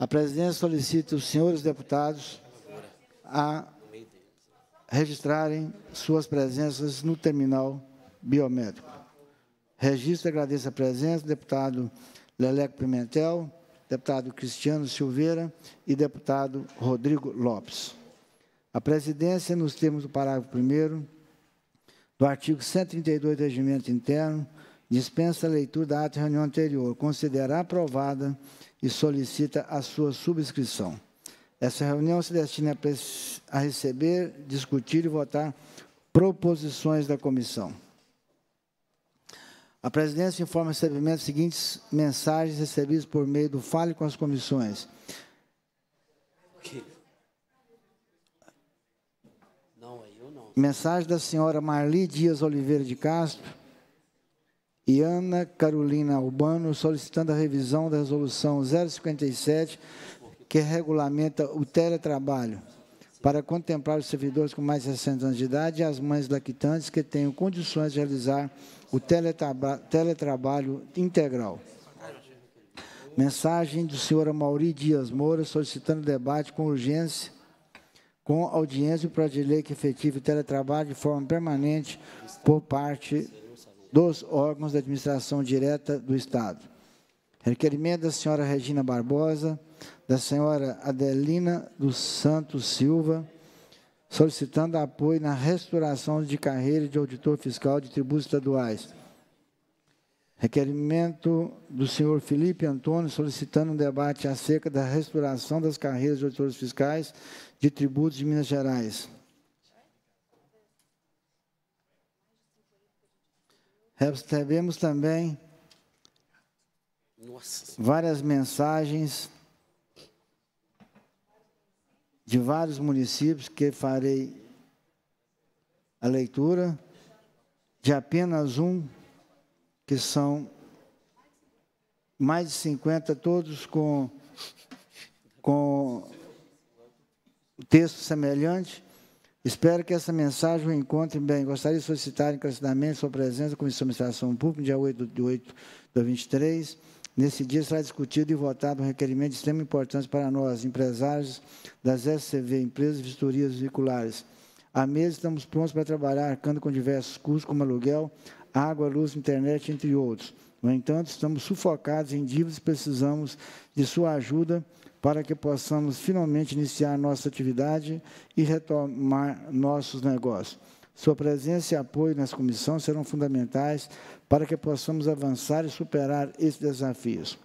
A presidência solicita os senhores deputados a registrarem suas presenças no terminal biométrico. Registro e agradeço a presença do deputado Leleco Pimentel, deputado Cristiano Silveira e deputado Rodrigo Lopes. A presidência, nos termos do parágrafo 1 do artigo 132 do Regimento Interno, dispensa a leitura da ata de reunião anterior, considerar aprovada e solicita a sua subscrição. Essa reunião se destina a receber, discutir e votar proposições da comissão. A presidência informa o recebimento das seguintes mensagens recebidas por meio do Fale com as comissões. Mensagem da senhora Marli Dias Oliveira de Castro, e Ana Carolina Albano solicitando a revisão da resolução 057, que regulamenta o teletrabalho, para contemplar os servidores com mais de 60 anos de idade e as mães lactantes que tenham condições de realizar o teletrabalho integral. Mensagem do senhor Mauri Dias Moura solicitando debate com urgência, com audiência e projeto de lei que efetive o teletrabalho de forma permanente por parte dos órgãos de administração direta do Estado. Requerimento da senhora Regina Barbosa, da senhora Adelina dos Santos Silva, solicitando apoio na restauração de carreira de auditor fiscal de tributos estaduais. Requerimento do senhor Felipe Antônio, solicitando um debate acerca da restauração das carreiras de auditores fiscais de tributos de Minas Gerais. Recebemos é, também Nossa. várias mensagens de vários municípios que farei a leitura de apenas um, que são mais de 50, todos com, com texto semelhante, Espero que essa mensagem o encontre bem. Gostaria de solicitar encarecidamente sua presença na Comissão de Administração Pública, dia 8 de 8 de 23. Nesse dia será discutido e votado um requerimento de extrema importância para nós, empresários das SCV, empresas de vistorias veiculares. À mesa estamos prontos para trabalhar, arcando com diversos custos, como aluguel, água, luz, internet, entre outros. No entanto, estamos sufocados em dívidas e precisamos de sua ajuda para que possamos finalmente iniciar nossa atividade e retomar nossos negócios. Sua presença e apoio nas comissão serão fundamentais para que possamos avançar e superar esses desafios.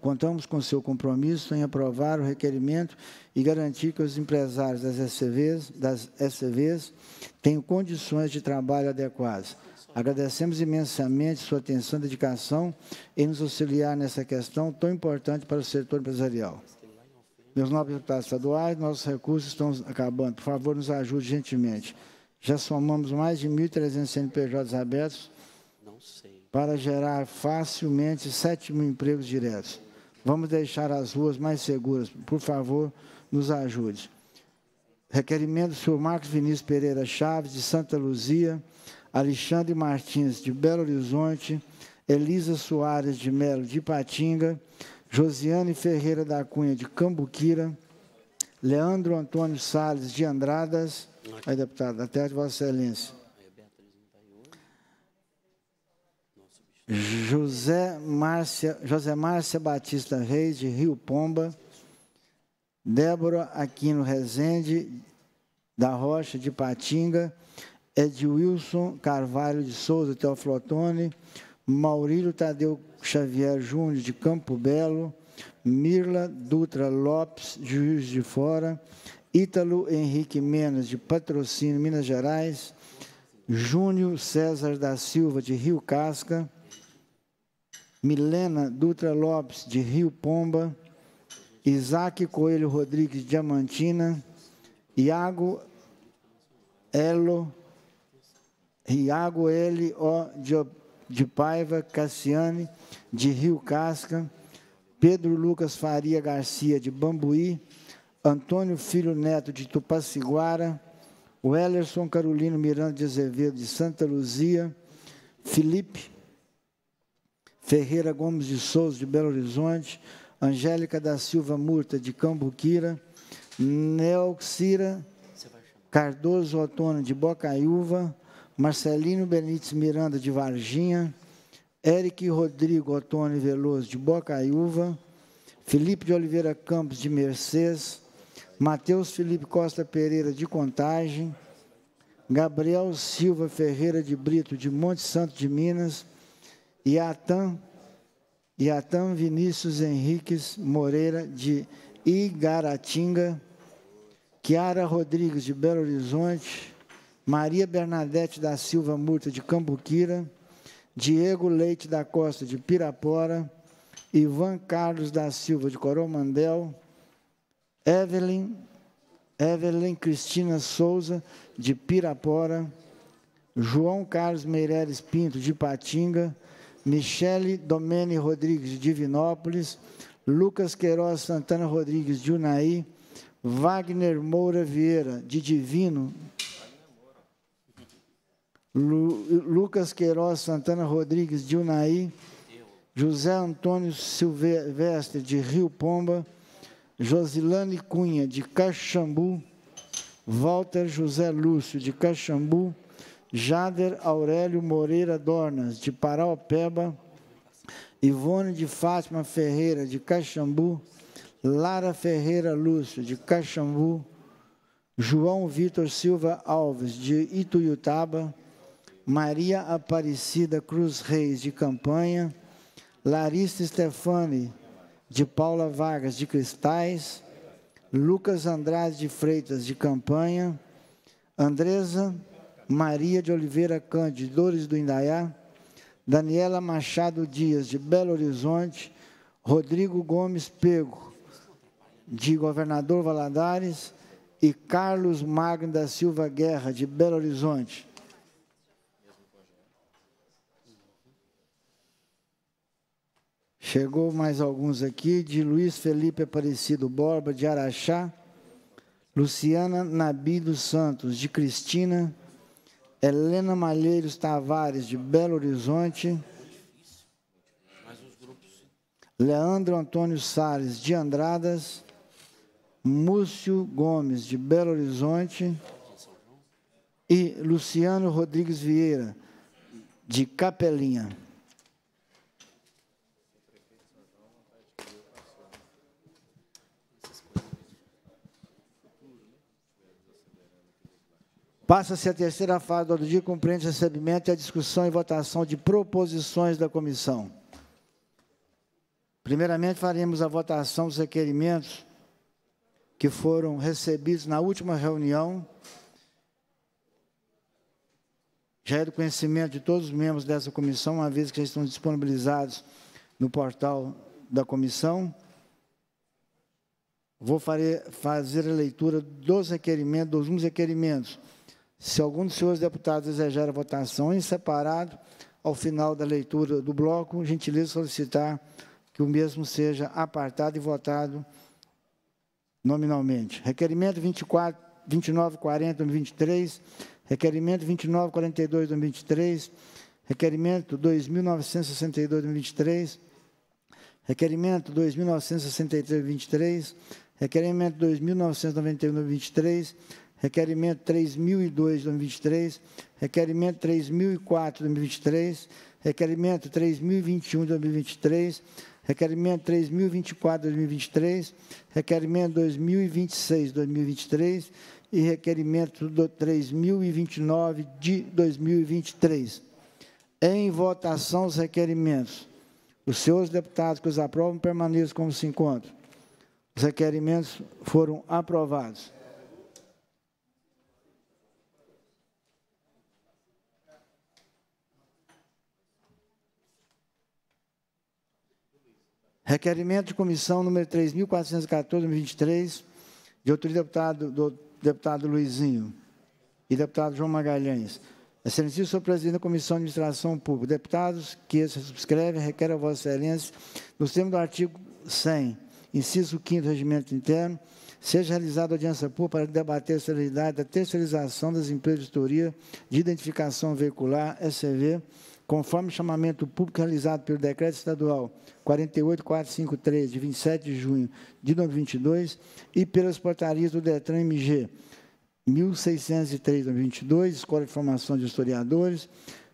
Contamos com seu compromisso em aprovar o requerimento e garantir que os empresários das SCVs, das SCVs tenham condições de trabalho adequadas. Agradecemos imensamente sua atenção e dedicação em nos auxiliar nessa questão tão importante para o setor empresarial. Meus nobres deputados estaduais, nossos recursos estão acabando. Por favor, nos ajude gentilmente. Já somamos mais de 1.300 CNPJs abertos para gerar facilmente 7 mil empregos diretos. Vamos deixar as ruas mais seguras. Por favor, nos ajude. Requerimento do senhor Marcos Vinícius Pereira Chaves, de Santa Luzia, Alexandre Martins, de Belo Horizonte, Elisa Soares de Melo, de Patinga, Josiane Ferreira da Cunha, de Cambuquira, Leandro Antônio Salles de Andradas, aí, deputado, até de Vossa Excelência. José Márcia, José Márcia Batista Reis, de Rio Pomba, Débora Aquino Rezende, da Rocha, de Patinga, Edwilson Carvalho de Souza Teoflotone, Maurílio Tadeu Xavier Júnior de Campo Belo, Mirla Dutra Lopes, de Juiz de Fora, Ítalo Henrique Menas, de Patrocínio, Minas Gerais, Júnior César da Silva, de Rio Casca, Milena Dutra Lopes, de Rio Pomba, Isaac Coelho Rodrigues, de Diamantina, Iago Elo Riago L O de, Paiva, Cassiane, de Rio Casca, Pedro Lucas Faria Garcia, de Bambuí, Antônio Filho Neto, de Tupaciguara, Wellerson Carolino Miranda de Azevedo, de Santa Luzia, Felipe Ferreira Gomes de Souza, de Belo Horizonte, Angélica da Silva Murta, de Cambuquira, Neoxira Cardoso Otônio, de Bocaiúva, Marcelino Benites Miranda de Varginha, Eric Rodrigo Otônio Veloso de Bocaiúva, Felipe de Oliveira Campos de Mercês, Matheus Felipe Costa Pereira de Contagem, Gabriel Silva Ferreira de Brito de Monte Santo de Minas, Iatan, Iatan Vinícius Henriques Moreira de Igaratinga, Kiara Rodrigues de Belo Horizonte, Maria Bernadette da Silva Murta de Cambuquira, Diego Leite da Costa de Pirapora, Ivan Carlos da Silva de Coromandel, Evelyn, Evelyn Cristina Souza de Pirapora, João Carlos Meireles Pinto de Patinga, Michele Domene Rodrigues de Divinópolis, Lucas Queiroz Santana Rodrigues de Unai, Wagner Moura Vieira de Divino, Lu, Lucas Queiroz Santana Rodrigues de Unai, José Antônio Silvestre de Rio Pomba, Josilane Cunha de Caxambu, Walter José Lúcio de Caxambu, Jader Aurélio Moreira Dornas de Paraupeba, Ivone de Fátima Ferreira de Caxambu, Lara Ferreira Lúcio de Caxambu, João Vitor Silva Alves de Ituiutaba, Maria Aparecida Cruz Reis de Campanha, Larissa Stefani de Paula Vargas de Cristais, Lucas Andrade de Freitas de Campanha, Andresa Maria de Oliveira Cândido, Dores do Indaiá, Daniela Machado Dias de Belo Horizonte, Rodrigo Gomes Pego de Governador Valadares e Carlos Magno da Silva Guerra de Belo Horizonte. Chegou mais alguns aqui, de Luiz Felipe Aparecido Borba, de Araxá, Luciana Nabi dos Santos, de Cristina, Helena Malheiros Tavares, de Belo Horizonte, Leandro Antônio Sales, de Andradas, Múcio Gomes, de Belo Horizonte, e Luciano Rodrigues Vieira, de Capelinha. Passa-se a terceira fase do ordem dia, cumprindo o recebimento e a discussão e votação de proposições da comissão. Primeiramente, faremos a votação dos requerimentos que foram recebidos na última reunião. Já é do conhecimento de todos os membros dessa comissão, uma vez que já estão disponibilizados no portal da comissão. Vou fazer a leitura dos requerimentos, dos requerimentos se algum dos senhores deputados exagera a votação em separado, ao final da leitura do bloco, gentileza solicitar que o mesmo seja apartado e votado nominalmente. Requerimento 24, 2940 23, requerimento 2942 23, requerimento 2962 23, requerimento 2963 23, requerimento 2991 23 requerimento 3002 de 2023, requerimento 3004 de 2023, requerimento 3021 de 2023, requerimento 3024 de 2023, requerimento 2026 de 2023 e requerimento do 3029 de 2023. Em votação os requerimentos. Os senhores deputados que os aprovam permaneçam como se encontram. Os requerimentos foram aprovados. Requerimento de comissão número 3.414-23, de autoria do deputado, do deputado Luizinho e deputado João Magalhães. Excelência, senhor presidente da Comissão de Administração Pública, deputados que se subscreve, requer a Vossa Excelência, no termos do artigo 100, inciso 5 do Regimento Interno, seja realizada audiência pública para debater a seriedade da terceirização das empresas de vistoria de identificação veicular, SCV, conforme o chamamento público realizado pelo Decreto Estadual 48453, de 27 de junho de 2022, e pelas portarias do DETRAN MG 1603, 22 Escola de Formação de Historiadores,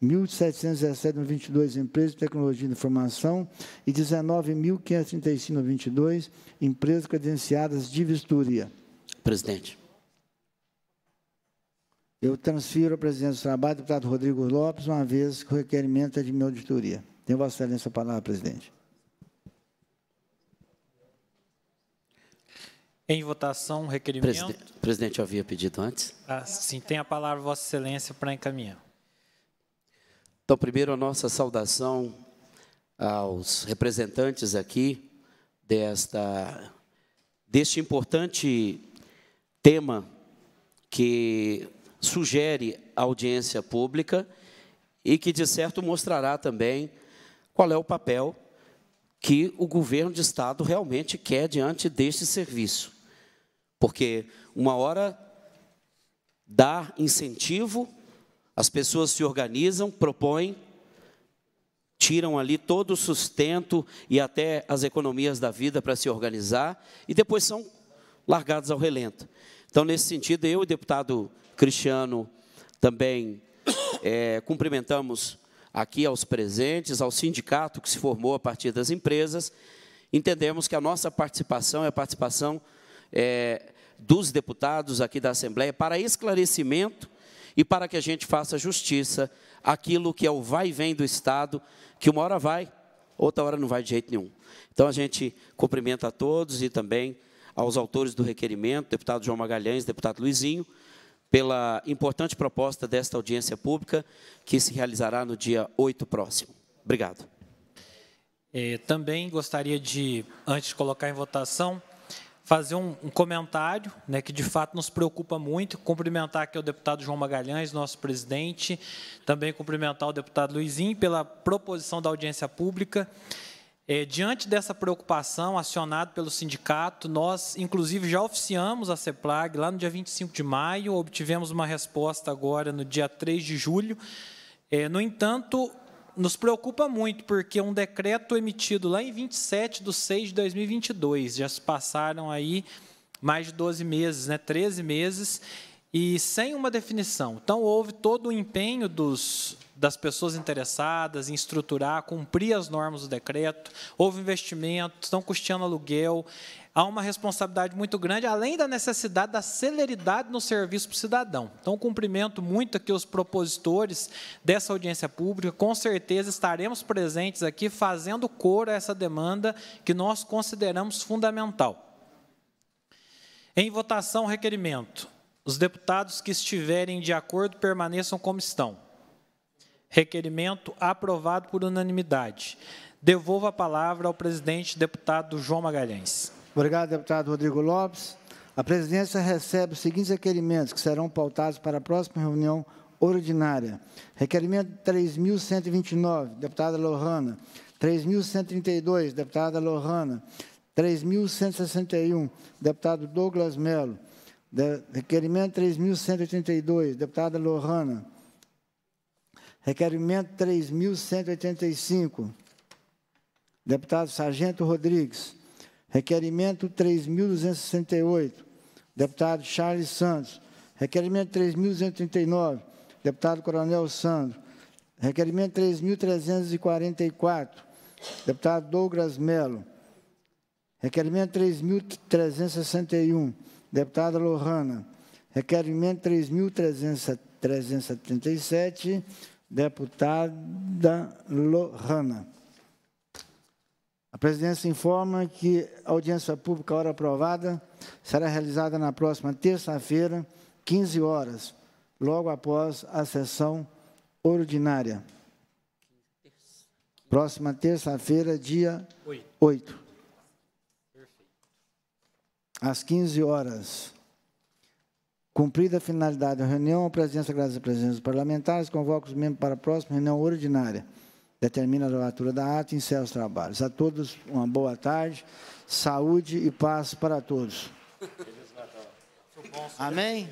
1717 22 Empresa de tecnologia de informação e 19.535 22 empresas credenciadas de vistoria. Presidente. Eu transfiro a presidência do trabalho, deputado Rodrigo Lopes, uma vez que o requerimento é de minha auditoria. Tem Vossa Excelência a palavra, presidente. Em votação, requerimento. Presidente, presidente havia pedido antes. Ah, sim, tem a palavra Vossa Excelência para encaminhar. Então, primeiro, a nossa saudação aos representantes aqui desta, deste importante tema que sugere audiência pública e que, de certo, mostrará também qual é o papel que o governo de Estado realmente quer diante deste serviço. Porque, uma hora, dá incentivo, as pessoas se organizam, propõem, tiram ali todo o sustento e até as economias da vida para se organizar, e depois são largados ao relento. Então, nesse sentido, eu e o deputado Cristiano também é, cumprimentamos aqui aos presentes, ao sindicato que se formou a partir das empresas. Entendemos que a nossa participação é a participação é, dos deputados aqui da Assembleia para esclarecimento e para que a gente faça justiça aquilo que é o vai e vem do Estado, que uma hora vai, outra hora não vai de jeito nenhum. Então, a gente cumprimenta a todos e também aos autores do requerimento, deputado João Magalhães, deputado Luizinho, pela importante proposta desta audiência pública, que se realizará no dia 8 próximo. Obrigado. É, também gostaria de, antes de colocar em votação, fazer um, um, comentário, né, que de fato nos preocupa muito, cumprimentar aqui o deputado João Magalhães, nosso presidente, também cumprimentar o deputado Luizinho pela proposição da audiência pública é, diante dessa preocupação acionada pelo sindicato, nós, inclusive, já oficiamos a CEPLAG lá no dia 25 de maio, obtivemos uma resposta agora no dia 3 de julho. É, no entanto, nos preocupa muito, porque um decreto emitido lá em 27 de 6 de 2022, já se passaram aí mais de 12 meses, né, 13 meses, e sem uma definição. Então, houve todo o empenho dos, das pessoas interessadas em estruturar, cumprir as normas do decreto, houve investimento, estão custeando aluguel. Há uma responsabilidade muito grande, além da necessidade da celeridade no serviço para o cidadão. Então, cumprimento muito aqui os propositores dessa audiência pública. Com certeza estaremos presentes aqui fazendo cor a essa demanda que nós consideramos fundamental. Em votação, requerimento. Os deputados que estiverem de acordo permaneçam como estão. Requerimento aprovado por unanimidade. Devolvo a palavra ao presidente deputado João Magalhães. Obrigado, deputado Rodrigo Lopes. A presidência recebe os seguintes requerimentos que serão pautados para a próxima reunião ordinária. Requerimento 3.129, deputada Lohana. 3.132, deputada Lohana. 3.161, deputado Douglas Melo. De, requerimento 3.182, deputada Lohana. Requerimento 3.185, deputado Sargento Rodrigues. Requerimento 3.268, deputado Charles Santos. Requerimento 3.239, deputado Coronel Sandro. Requerimento 3.344, deputado Douglas Melo. Requerimento 3.361, Deputada Lohana. Requerimento 3.377, deputada Lohana. A presidência informa que a audiência pública, hora aprovada, será realizada na próxima terça-feira, 15 horas, logo após a sessão ordinária. Próxima terça-feira, dia 8. 8 às 15 horas. Cumprida a finalidade da reunião, a presença, graças à presença dos parlamentares, convoca os membros para a próxima reunião ordinária. Determina a relatura da ata e encerra os trabalhos. A todos, uma boa tarde, saúde e paz para todos. Amém?